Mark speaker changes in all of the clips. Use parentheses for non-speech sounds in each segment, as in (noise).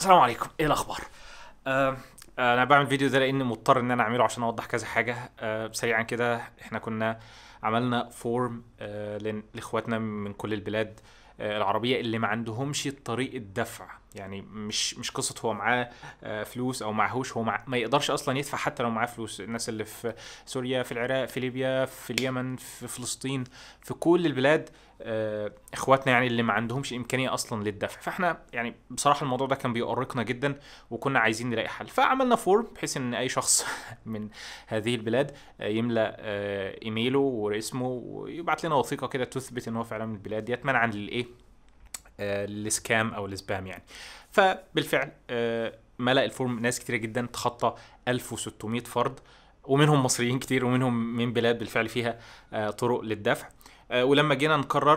Speaker 1: السلام عليكم ايه الاخبار آه،, آه انا بعمل فيديو ده لاني مضطر ان انا اعمله عشان اوضح كذا حاجه آه سريعا كده احنا كنا عملنا فورم آه لاخواتنا من كل البلاد آه العربيه اللي ما عندهمش طريقه دفع يعني مش مش قصه هو معاه آه، فلوس او معهوش هو مع ما يقدرش اصلا يدفع حتى لو معاه فلوس الناس اللي في سوريا في العراق في ليبيا في اليمن في فلسطين في كل البلاد آه، اخواتنا يعني اللي ما عندهمش امكانيه اصلا للدفع فاحنا يعني بصراحه الموضوع ده كان بيؤرقنا جدا وكنا عايزين نلاقي حل فعملنا فورم بحيث ان اي شخص (laughs) من هذه البلاد آه، يملا ايميله واسمه ويبعت لنا وثيقه كده تثبت ان هو فعلا من البلاد ديت منعا للايه السكام آه، او السبام يعني فبالفعل آه، ملأ الفورم ناس كتيرة جدا تخطى 1600 فرد ومنهم مصريين كتير ومنهم من بلاد بالفعل فيها آه، طرق للدفع ولما جينا نقرر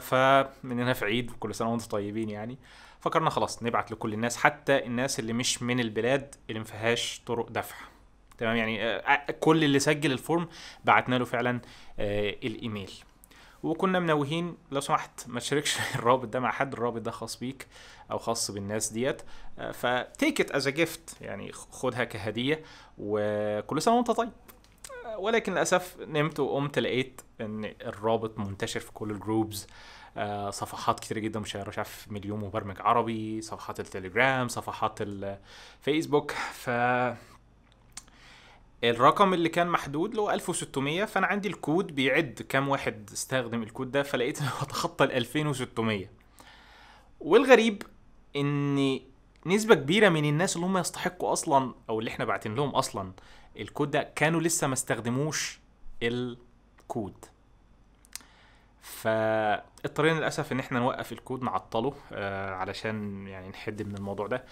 Speaker 1: فمننا في عيد كل سنه وانتم طيبين يعني فكرنا خلاص نبعت لكل الناس حتى الناس اللي مش من البلاد اللي ما فيهاش طرق دفع تمام يعني كل اللي سجل الفورم بعتنا له فعلا الايميل وكنا منوهين لو سمحت ما تشاركش (laughs) الرابط ده مع حد الرابط ده خاص بيك او خاص بالناس ديت فتيك ات از جيفت يعني خدها كهديه وكل سنه وانت طيب آه، ولكن للاسف نمت وقمت لقيت ان الرابط منتشر في كل الجروبز آه، صفحات كتير جدا مش عارف مليون مبرمج عربي صفحات التليجرام صفحات الفيسبوك ف الرقم اللي كان محدود اللي هو 1600 فانا عندي الكود بيعد كام واحد استخدم الكود ده فلقيت انه اتخطى ال 2600 والغريب ان نسبة كبيرة من الناس اللي هم يستحقوا اصلا او اللي احنا باعتين لهم اصلا الكود ده كانوا لسه ما استخدموش الكود فاضطرينا للاسف ان احنا نوقف الكود نعطله آه علشان يعني نحد من الموضوع ده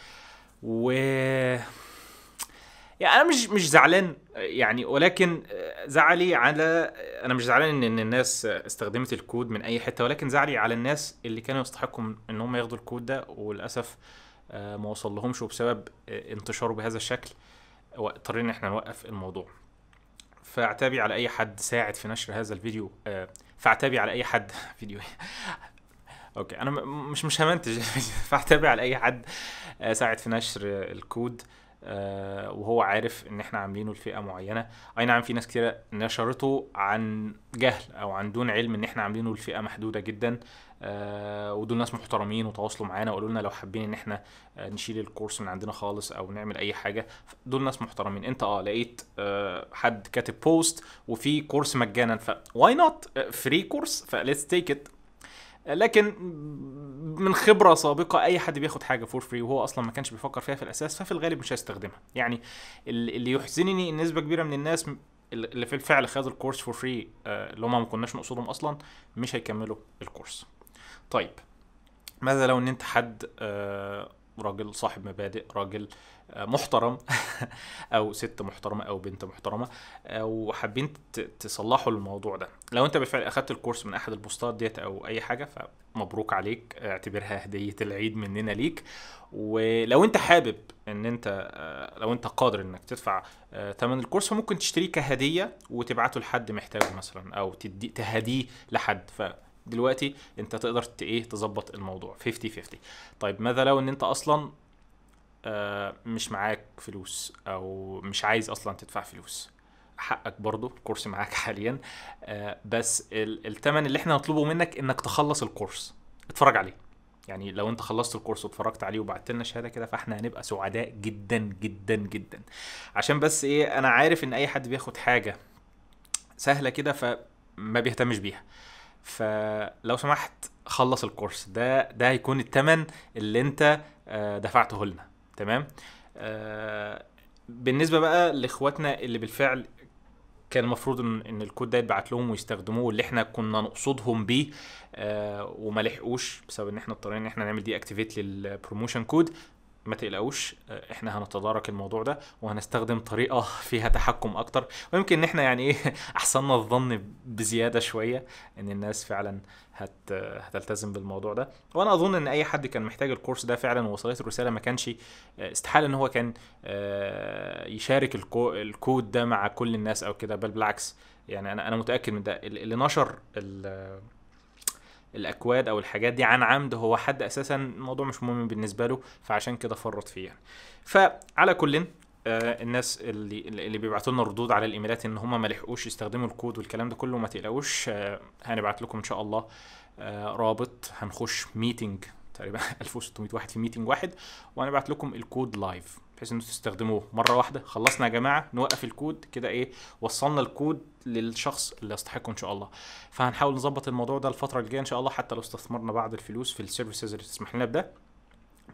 Speaker 1: و يعني انا مش مش زعلان يعني ولكن زعلي على انا مش زعلان ان الناس استخدمت الكود من اي حته ولكن زعلي على الناس اللي كانوا يستحقوا ان هم ياخدوا الكود ده وللاسف آه، ما وصل لهمش وبسبب آه، انتشاره بهذا الشكل اضطرينا احنا نوقف الموضوع فاعتابي على اي حد ساعد في نشر هذا الفيديو آه، فاعتابي على اي حد (laughs) فيديو اوكي انا مش مش همنتج (laughs) فاعتابي على اي حد ساعد في نشر الكود آه، وهو عارف ان احنا عاملينه لفئه معينه اي نعم في ناس كتير نشرته عن جهل او عن دون علم ان احنا عاملينه لفئه محدوده جدا آه، ودول ناس محترمين وتواصلوا معانا وقالوا لنا لو حابين ان احنا نشيل الكورس من عندنا خالص او نعمل اي حاجه دول ناس محترمين انت اه لقيت آه، حد كاتب بوست وفي كورس مجانا فواي نوت فري كورس فليتس تيك ات لكن من خبره سابقه اي حد بياخد حاجه فور فري وهو اصلا ما كانش بيفكر فيها في الاساس ففي الغالب مش هيستخدمها يعني اللي يحزنني ان نسبه كبيره من الناس اللي في الفعل خدوا الكورس فور فري آه، اللي هما ما كناش نقصدهم اصلا مش هيكملوا الكورس طيب ماذا لو ان انت حد آه، راجل صاحب مبادئ راجل آه، محترم (laughs) او ست محترمه او بنت محترمه آه، وحابين تصلحوا الموضوع ده لو انت بالفعل اخدت الكورس من احد البوستات ديت او اي حاجه فمبروك عليك اعتبرها هديه العيد مننا ليك ولو انت حابب ان انت آه، لو انت قادر انك تدفع ثمن الكورس فممكن تشتريه كهديه وتبعته لحد محتاجه مثلا او تهديه لحد ف دلوقتي انت تقدر ايه تظبط الموضوع 50 50 طيب ماذا لو ان انت اصلا آه، مش معاك فلوس او مش عايز اصلا تدفع فلوس حقك برضو الكورس معاك (laughs) حاليا آه، بس الثمن اللي احنا نطلبه منك انك تخلص الكورس اتفرج عليه يعني لو انت خلصت الكورس واتفرجت عليه وبعت لنا شهاده كده فاحنا هنبقى سعداء جدا جدا جدا عشان بس ايه انا عارف ان اي حد بياخد حاجه سهله كده فما بيهتمش بيها فلو سمحت خلص الكورس ده ده هيكون الثمن اللي انت آه، دفعته لنا تمام آه، بالنسبه بقى لاخواتنا اللي بالفعل كان المفروض ان الكود ده يتبعت لهم ويستخدموه واللي احنا كنا نقصدهم بيه آه، وما لحقوش بسبب ان احنا اضطرينا ان احنا نعمل دي اكتيفيت للبروموشن كود ما تقلقوش احنا هنتدارك الموضوع ده وهنستخدم طريقه فيها تحكم اكتر ويمكن ان احنا يعني ايه (laughs) احسننا الظن بزياده شويه ان الناس فعلا هت هتلتزم بالموضوع ده وانا اظن ان اي حد كان محتاج الكورس ده فعلا ووصلت الرساله ما كانش استحاله ان هو كان آه، يشارك الكود ده مع كل الناس او كده بل بالعكس يعني انا انا متاكد من ده اللي نشر الاكواد او الحاجات دي عن عمد هو حد اساسا الموضوع مش مهم بالنسبه له فعشان كده فرط فيه يعني. فعلى كل آه الناس اللي اللي بيبعتوا لنا ردود على الايميلات ان هم ما لحقوش يستخدموا الكود والكلام ده كله ما تقلقوش آه هنبعت لكم ان شاء الله آه رابط هنخش ميتنج تقريبا 1600 (laughs) واحد في ميتنج واحد وانا بعت لكم الكود لايف بحيث انتوا تستخدموه مره واحده خلصنا يا جماعه نوقف الكود كده ايه وصلنا الكود للشخص اللي يستحقه ان شاء الله فهنحاول نظبط الموضوع ده الفتره الجايه ان شاء الله حتى لو استثمرنا بعض الفلوس في السيرفيسز اللي تسمح لنا بده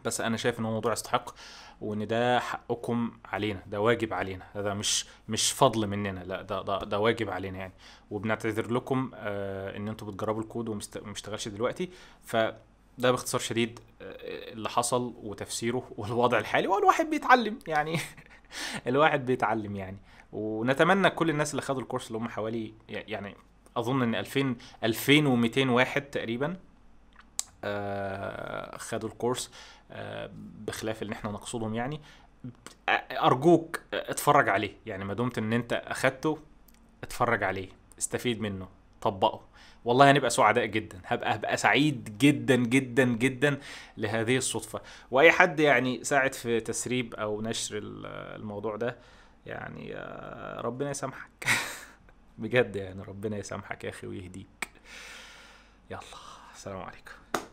Speaker 1: بس انا شايف ان هو موضوع يستحق وان ده حقكم علينا ده واجب علينا ده مش مش فضل مننا لا ده ده, ده واجب علينا يعني وبنعتذر لكم آه ان انتوا بتجربوا الكود وما بيشتغلش دلوقتي ف ده باختصار شديد آه، اللي حصل وتفسيره (laughs) والوضع الحالي والواحد بيتعلم يعني (laughs) الواحد بيتعلم يعني ونتمنى كل الناس اللي خدوا الكورس اللي هم حوالي يعني اظن ان 2000 2200 واحد تقريبا آه، خدوا الكورس آه، بخلاف اللي احنا نقصدهم يعني ارجوك اتفرج عليه يعني ما دمت ان انت اخدته اتفرج عليه استفيد منه طبقه والله هنبقى يعني سعداء جدا هبقى هبقى سعيد جدا جدا جدا لهذه الصدفه واي حد يعني ساعد في تسريب او نشر الموضوع ده يعني آه، ربنا يسامحك (laughs) بجد يعني ربنا يسامحك يا اخي ويهديك يلا السلام عليكم